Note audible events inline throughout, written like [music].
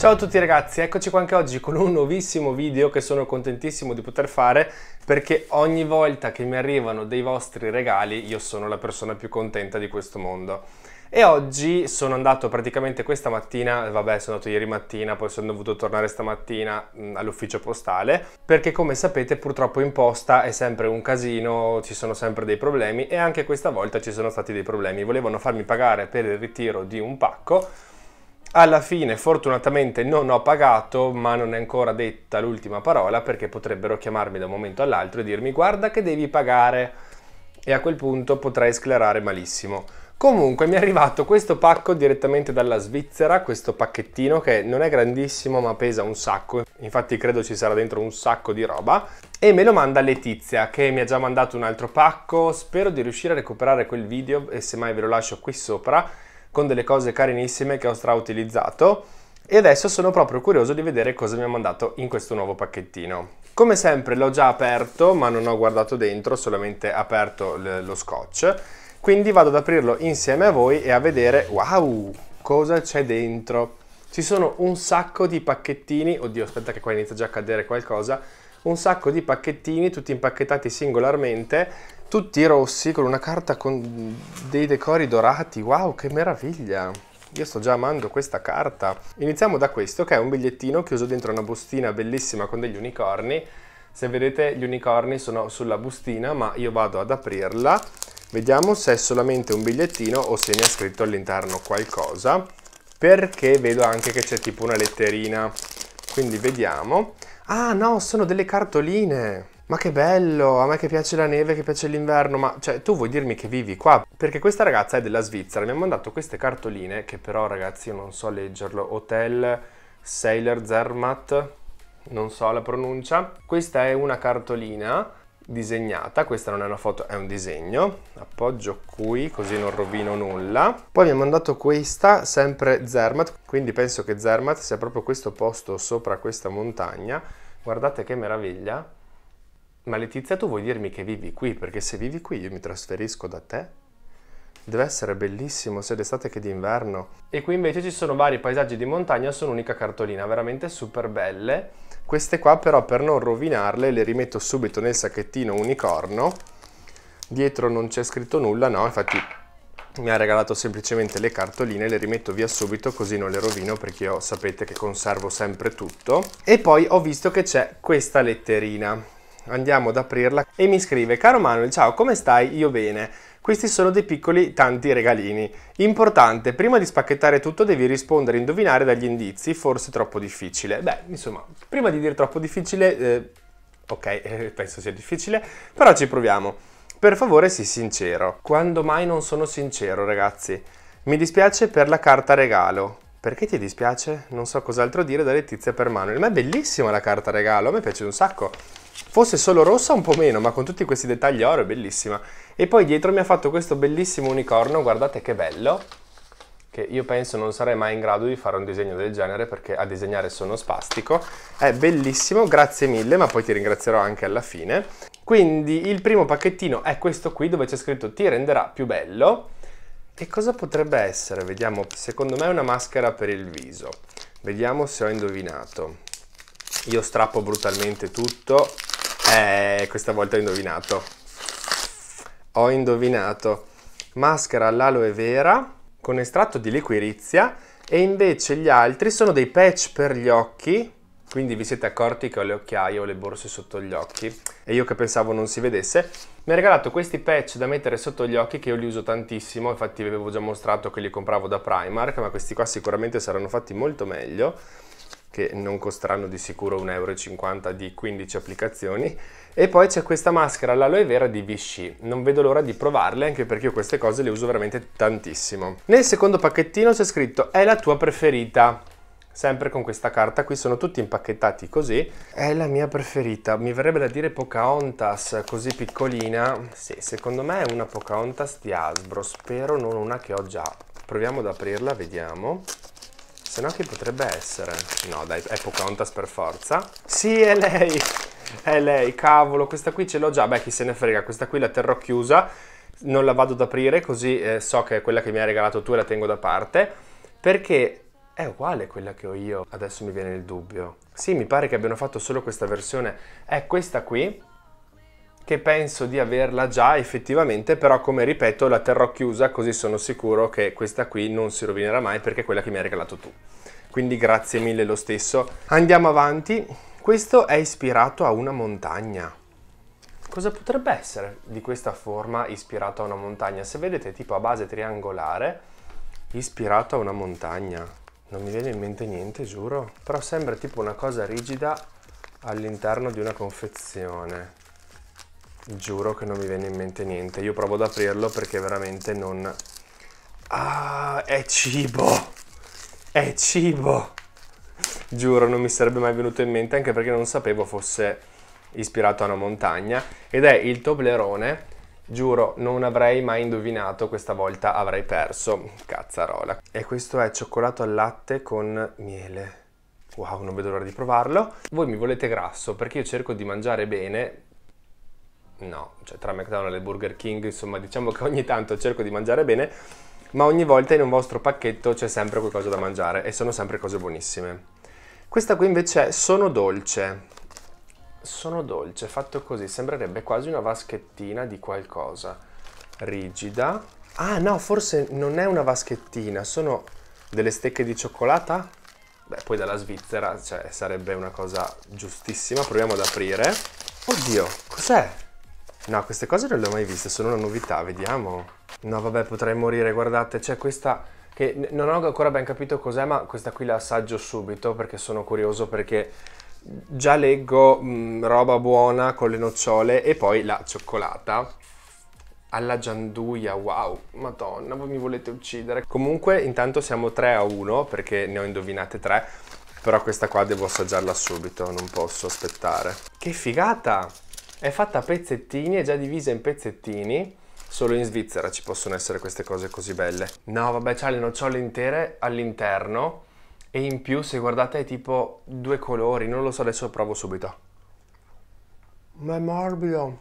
Ciao a tutti ragazzi, eccoci qua anche oggi con un nuovissimo video che sono contentissimo di poter fare perché ogni volta che mi arrivano dei vostri regali io sono la persona più contenta di questo mondo. E oggi sono andato praticamente questa mattina, vabbè sono andato ieri mattina, poi sono dovuto tornare stamattina mm, all'ufficio postale perché come sapete purtroppo in posta è sempre un casino, ci sono sempre dei problemi e anche questa volta ci sono stati dei problemi. Volevano farmi pagare per il ritiro di un pacco alla fine fortunatamente non ho pagato, ma non è ancora detta l'ultima parola perché potrebbero chiamarmi da un momento all'altro e dirmi guarda che devi pagare e a quel punto potrei sclerare malissimo. Comunque mi è arrivato questo pacco direttamente dalla Svizzera, questo pacchettino che non è grandissimo ma pesa un sacco, infatti credo ci sarà dentro un sacco di roba e me lo manda Letizia che mi ha già mandato un altro pacco, spero di riuscire a recuperare quel video e semmai ve lo lascio qui sopra con delle cose carinissime che ho strautilizzato e adesso sono proprio curioso di vedere cosa mi ha mandato in questo nuovo pacchettino. Come sempre l'ho già aperto ma non ho guardato dentro, solamente aperto lo scotch, quindi vado ad aprirlo insieme a voi e a vedere wow cosa c'è dentro. Ci sono un sacco di pacchettini, oddio aspetta che qua inizia già a cadere qualcosa, un sacco di pacchettini tutti impacchettati singolarmente tutti rossi con una carta con dei decori dorati. Wow, che meraviglia! Io sto già amando questa carta. Iniziamo da questo, che è un bigliettino chiuso dentro una bustina bellissima con degli unicorni. Se vedete, gli unicorni sono sulla bustina, ma io vado ad aprirla. Vediamo se è solamente un bigliettino o se ne ha scritto all'interno qualcosa. Perché vedo anche che c'è tipo una letterina. Quindi vediamo. Ah no, sono delle cartoline! Ma che bello, a me che piace la neve, che piace l'inverno, ma cioè tu vuoi dirmi che vivi qua? Perché questa ragazza è della Svizzera, mi ha mandato queste cartoline, che però ragazzi io non so leggerlo, Hotel Sailor Zermatt, non so la pronuncia. Questa è una cartolina disegnata, questa non è una foto, è un disegno. Appoggio qui così non rovino nulla. Poi mi ha mandato questa, sempre Zermatt, quindi penso che Zermatt sia proprio questo posto sopra questa montagna. Guardate che meraviglia ma Letizia, tu vuoi dirmi che vivi qui? Perché se vivi qui io mi trasferisco da te? Deve essere bellissimo sia d'estate che d'inverno. E qui invece ci sono vari paesaggi di montagna su un'unica cartolina, veramente super belle. Queste qua però per non rovinarle le rimetto subito nel sacchettino unicorno. Dietro non c'è scritto nulla, no, infatti mi ha regalato semplicemente le cartoline, le rimetto via subito così non le rovino perché io sapete che conservo sempre tutto. E poi ho visto che c'è questa letterina andiamo ad aprirla e mi scrive caro Manuel ciao come stai io bene questi sono dei piccoli tanti regalini importante prima di spacchettare tutto devi rispondere indovinare dagli indizi forse troppo difficile beh insomma prima di dire troppo difficile eh, ok [laughs] penso sia difficile però ci proviamo per favore sii sincero quando mai non sono sincero ragazzi mi dispiace per la carta regalo perché ti dispiace? Non so cos'altro dire da Letizia per Manuel. Ma è bellissima la carta regalo, a me piace un sacco. Fosse solo rossa un po' meno, ma con tutti questi dettagli oro è bellissima. E poi dietro mi ha fatto questo bellissimo unicorno, guardate che bello, che io penso non sarei mai in grado di fare un disegno del genere perché a disegnare sono spastico. È bellissimo, grazie mille, ma poi ti ringrazierò anche alla fine. Quindi il primo pacchettino è questo qui dove c'è scritto ti renderà più bello. E cosa potrebbe essere? Vediamo, secondo me è una maschera per il viso. Vediamo se ho indovinato io strappo brutalmente tutto. Eh, questa volta ho indovinato. Ho indovinato. Maschera all'aloe vera con estratto di liquirizia e invece gli altri sono dei patch per gli occhi. Quindi vi siete accorti che ho le occhiaie o le borse sotto gli occhi e io che pensavo non si vedesse. Mi ha regalato questi patch da mettere sotto gli occhi che io li uso tantissimo, infatti vi avevo già mostrato che li compravo da Primark, ma questi qua sicuramente saranno fatti molto meglio che non costeranno di sicuro 1,50 euro di 15 applicazioni. E poi c'è questa maschera, l'aloe vera di Vichy. Non vedo l'ora di provarle, anche perché io queste cose le uso veramente tantissimo. Nel secondo pacchettino c'è scritto è la tua preferita. Sempre con questa carta qui, sono tutti impacchettati così. È la mia preferita, mi verrebbe da dire Pocahontas, così piccolina. Sì, secondo me è una Pocahontas di Hasbro, spero non una che ho già. Proviamo ad aprirla, vediamo. Se no chi potrebbe essere? No dai, è Pocahontas per forza. Sì, è lei! È lei, cavolo, questa qui ce l'ho già. Beh, chi se ne frega, questa qui la terrò chiusa. Non la vado ad aprire, così eh, so che è quella che mi hai regalato tu e la tengo da parte. Perché è uguale quella che ho io. Adesso mi viene il dubbio. Sì, mi pare che abbiano fatto solo questa versione. È questa qui, che penso di averla già effettivamente, però come ripeto la terrò chiusa così sono sicuro che questa qui non si rovinerà mai perché è quella che mi hai regalato tu. Quindi grazie mille lo stesso. Andiamo avanti. Questo è ispirato a una montagna. Cosa potrebbe essere di questa forma ispirato a una montagna? Se vedete tipo a base triangolare, ispirato a una montagna. Non mi viene in mente niente, giuro. Però sembra tipo una cosa rigida all'interno di una confezione. Giuro che non mi viene in mente niente. Io provo ad aprirlo perché veramente non... Ah, è cibo! È cibo! Giuro, non mi sarebbe mai venuto in mente, anche perché non sapevo fosse ispirato a una montagna. Ed è il Toblerone. Giuro, non avrei mai indovinato, questa volta avrei perso. Cazzarola. E questo è cioccolato al latte con miele. Wow, non vedo l'ora di provarlo. Voi mi volete grasso perché io cerco di mangiare bene, no, cioè tra McDonald's e Burger King, insomma, diciamo che ogni tanto cerco di mangiare bene, ma ogni volta in un vostro pacchetto c'è sempre qualcosa da mangiare e sono sempre cose buonissime. Questa qui invece è sono dolce. Sono dolce, fatto così, sembrerebbe quasi una vaschettina di qualcosa rigida. Ah no, forse non è una vaschettina, sono delle stecche di cioccolata? Beh, poi dalla Svizzera, cioè sarebbe una cosa giustissima. Proviamo ad aprire. Oddio, cos'è? No, queste cose non le ho mai viste, sono una novità, vediamo. No, vabbè, potrei morire, guardate, c'è questa che non ho ancora ben capito cos'è, ma questa qui la assaggio subito perché sono curioso perché già leggo mh, mm, roba buona con le nocciole e poi la cioccolata alla gianduia, wow, madonna, voi mi volete uccidere. Comunque intanto siamo 3 a 1 perché ne ho indovinate 3, però questa qua devo assaggiarla subito, non posso aspettare. Che figata! è fatta a pezzettini, è già divisa in pezzettini. Solo in Svizzera ci possono essere queste cose così belle. No, vabbè, c'ha le nocciole intere all'interno e in più, se guardate, è tipo due colori. Non lo so, adesso lo provo subito. Ma è morbido.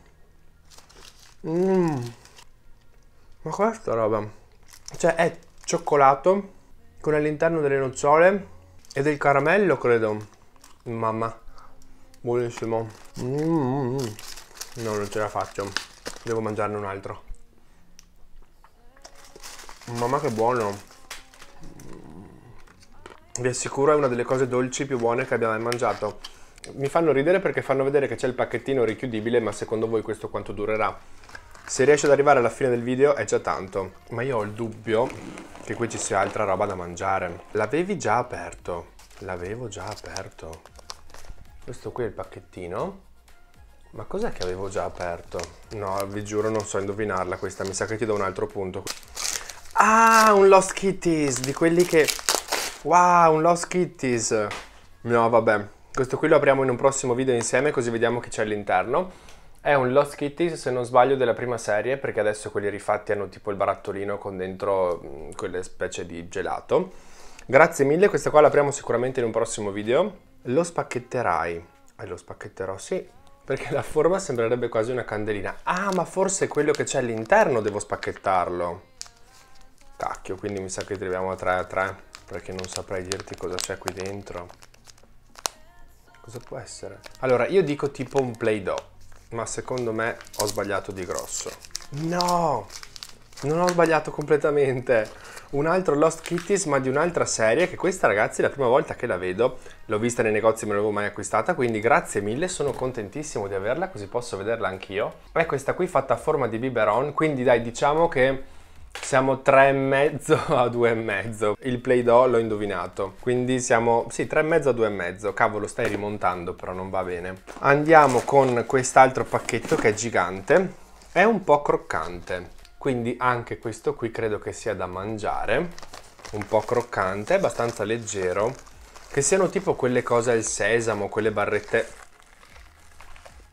Mmm. Ma questa roba. Cioè, è cioccolato con all'interno delle nocciole e del caramello, credo. Mamma. Buonissimo. Mmm. No, non ce la faccio. Devo mangiarne un altro. Mamma che buono. Vi mm. assicuro è una delle cose dolci più buone che abbia mai mangiato. Mi fanno ridere perché fanno vedere che c'è il pacchettino richiudibile, ma secondo voi questo quanto durerà? Se riesce ad arrivare alla fine del video è già tanto. Ma io ho il dubbio che qui ci sia altra roba da mangiare. L'avevi già aperto. L'avevo già aperto. Questo qui è il pacchettino. Ma cos'è che avevo già aperto? No, vi giuro non so indovinarla questa, mi sa che ti do un altro punto. Ah, un Lost Kitties, di quelli che... Wow, un Lost Kitties! No, vabbè, questo qui lo apriamo in un prossimo video insieme così vediamo che c'è all'interno. È un Lost Kitties, se non sbaglio, della prima serie, perché adesso quelli rifatti hanno tipo il barattolino con dentro mm, quelle specie di gelato. Grazie mille, questa qua l'apriamo sicuramente in un prossimo video. Lo spacchetterai. E eh, lo spacchetterò, sì, perché la forma sembrerebbe quasi una candelina. Ah, ma forse quello che c'è all'interno devo spacchettarlo. Cacchio, quindi mi sa che troviamo 3 a 3, perché non saprei dirti cosa c'è qui dentro. Cosa può essere? Allora, io dico tipo un Play-Doh, ma secondo me ho sbagliato di grosso. No! Non ho sbagliato completamente. Un altro Lost Kitties, ma di un'altra serie, che questa ragazzi è la prima volta che la vedo. L'ho vista nei negozi, e me l'avevo mai acquistata, quindi grazie mille, sono contentissimo di averla, così posso vederla anch'io. È questa qui fatta a forma di biberon, quindi dai, diciamo che siamo 3,5 [laughs] a 2,5. Il Play-Doh l'ho indovinato. Quindi siamo, sì, 3,5 a 2,5. Cavolo, stai rimontando, però non va bene. Andiamo con quest'altro pacchetto che è gigante. È un po' croccante quindi anche questo qui credo che sia da mangiare un po' croccante abbastanza leggero che siano tipo quelle cose al sesamo quelle barrette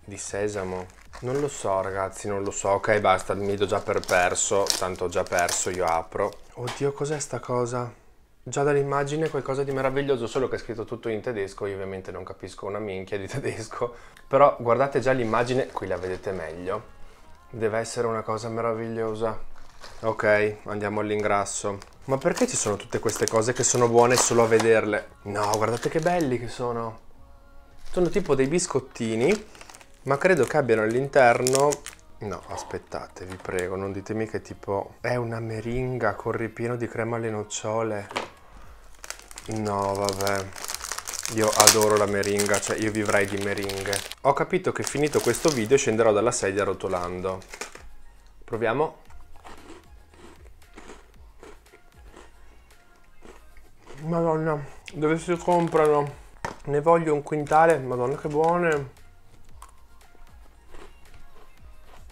di sesamo non lo so ragazzi non lo so ok basta mi do già per perso tanto ho già perso io apro oddio cos'è sta cosa Già dall'immagine qualcosa di meraviglioso, solo che è scritto tutto in tedesco, io ovviamente non capisco una minchia di tedesco, però guardate già l'immagine, qui la vedete meglio Deve essere una cosa meravigliosa. Ok, andiamo all'ingrasso. Ma perché ci sono tutte queste cose che sono buone solo a vederle? No, guardate che belli che sono. Sono tipo dei biscottini, ma credo che abbiano all'interno... No, aspettate, vi prego, non ditemi che tipo... È una meringa con ripieno di crema alle nocciole. No, vabbè. Io adoro la meringa, cioè io vivrei di meringhe. Ho capito che finito questo video scenderò dalla sedia rotolando. Proviamo. Madonna, dove si comprano? Ne voglio un quintale, madonna che buone.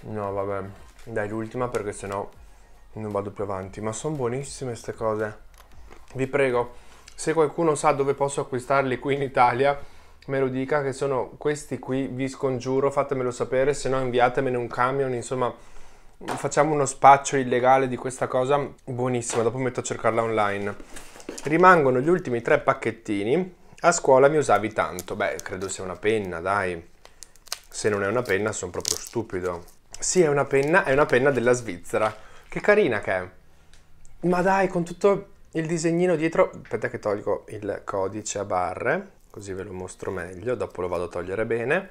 No, vabbè. Dai, l'ultima perché sennò non vado più avanti. Ma sono buonissime queste cose. Vi prego, se qualcuno sa dove posso acquistarli qui in Italia, me lo dica che sono questi qui, vi scongiuro, fatemelo sapere, se no inviatemene un camion, insomma facciamo uno spaccio illegale di questa cosa buonissima, dopo metto a cercarla online. Rimangono gli ultimi tre pacchettini. A scuola mi usavi tanto. Beh, credo sia una penna, dai. Se non è una penna sono proprio stupido. Sì, è una penna, è una penna della Svizzera. Che carina che è. Ma dai, con tutto il disegnino dietro, aspetta che tolgo il codice a barre, così ve lo mostro meglio, dopo lo vado a togliere bene,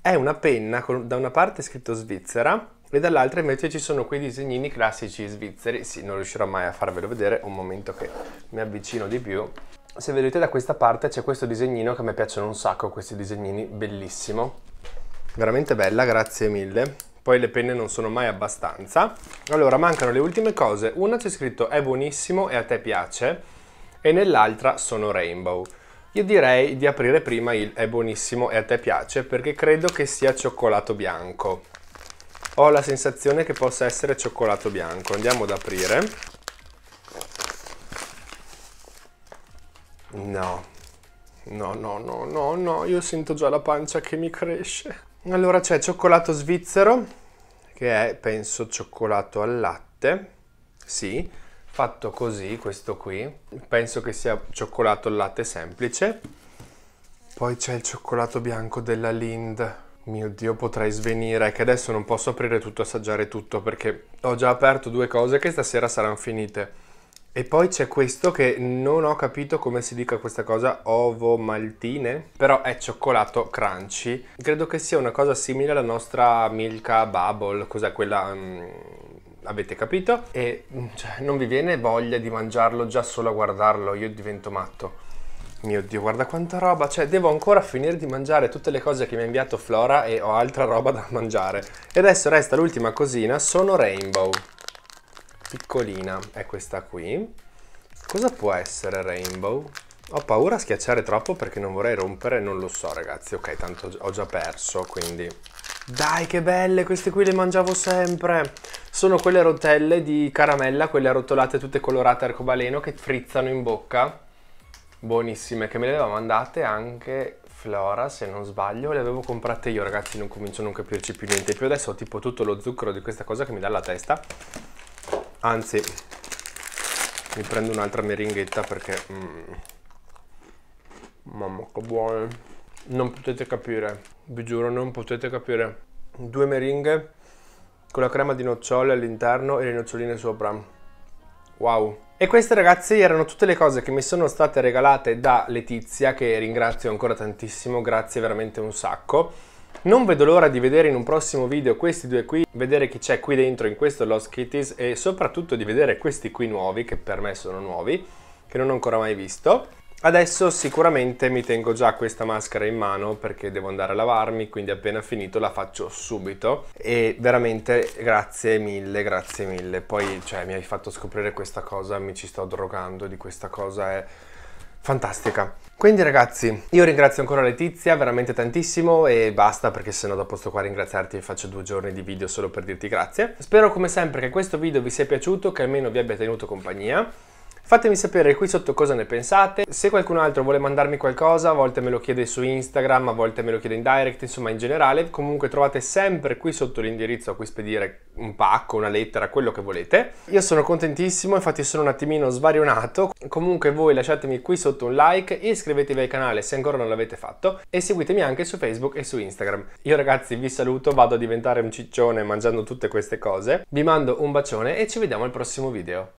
è una penna con, da una parte scritto Svizzera e dall'altra invece ci sono quei disegnini classici svizzeri, sì, non riuscirò mai a farvelo vedere, un momento che mi avvicino di più. Se vedete da questa parte c'è questo disegnino che a me piacciono un sacco, questi disegnini, bellissimo. Veramente bella, grazie mille poi le penne non sono mai abbastanza. Allora, mancano le ultime cose. Una c'è scritto è buonissimo e a te piace e nell'altra sono rainbow. Io direi di aprire prima il è buonissimo e a te piace perché credo che sia cioccolato bianco. Ho la sensazione che possa essere cioccolato bianco. Andiamo ad aprire. No, no, no, no, no, no, io sento già la pancia che mi cresce. Allora c'è cioccolato svizzero, che è penso cioccolato al latte, sì, fatto così, questo qui, penso che sia cioccolato al latte semplice. Poi c'è il cioccolato bianco della Lind. Mio Dio, potrei svenire, è che adesso non posso aprire tutto, assaggiare tutto, perché ho già aperto due cose che stasera saranno finite e poi c'è questo che non ho capito come si dica questa cosa, ovo maltine, però è cioccolato crunchy. Credo che sia una cosa simile alla nostra Milka Bubble, cos'è quella... Um, avete capito? E mm, cioè, non vi viene voglia di mangiarlo già solo a guardarlo, io divento matto. Mio Dio, guarda quanta roba, cioè devo ancora finire di mangiare tutte le cose che mi ha inviato Flora e ho altra roba da [laughs] mangiare. E adesso resta l'ultima cosina, sono Rainbow piccolina è questa qui. Cosa può essere Rainbow? Ho paura a schiacciare troppo perché non vorrei rompere, non lo so ragazzi. Ok, tanto ho già perso, quindi... Dai, che belle! Queste qui le mangiavo sempre! Sono quelle rotelle di caramella, quelle arrotolate tutte colorate arcobaleno che frizzano in bocca. Buonissime, che me le aveva mandate anche Flora, se non sbaglio. Le avevo comprate io, ragazzi, non comincio a non capirci più niente più. Adesso ho tipo tutto lo zucchero di questa cosa che mi dà la testa anzi mi prendo un'altra meringhetta perché mm, mamma che buone non potete capire vi giuro non potete capire due meringhe con la crema di nocciole all'interno e le noccioline sopra wow e queste ragazzi erano tutte le cose che mi sono state regalate da Letizia che ringrazio ancora tantissimo grazie veramente un sacco non vedo l'ora di vedere in un prossimo video questi due qui, vedere chi c'è qui dentro in questo Lost Kitties e soprattutto di vedere questi qui nuovi, che per me sono nuovi, che non ho ancora mai visto. Adesso sicuramente mi tengo già questa maschera in mano perché devo andare a lavarmi, quindi appena finito la faccio subito e veramente grazie mille, grazie mille. Poi cioè, mi hai fatto scoprire questa cosa, mi ci sto drogando di questa cosa, è fantastica. Quindi ragazzi, io ringrazio ancora Letizia veramente tantissimo e basta perché se no dopo sto qua a ringraziarti e faccio due giorni di video solo per dirti grazie. Spero come sempre che questo video vi sia piaciuto, che almeno vi abbia tenuto compagnia. Fatemi sapere qui sotto cosa ne pensate, se qualcun altro vuole mandarmi qualcosa, a volte me lo chiede su Instagram, a volte me lo chiede in direct, insomma in generale, comunque trovate sempre qui sotto l'indirizzo a cui spedire un pacco, una lettera, quello che volete. Io sono contentissimo, infatti sono un attimino svarionato, comunque voi lasciatemi qui sotto un like, iscrivetevi al canale se ancora non l'avete fatto e seguitemi anche su Facebook e su Instagram. Io ragazzi vi saluto, vado a diventare un ciccione mangiando tutte queste cose, vi mando un bacione e ci vediamo al prossimo video.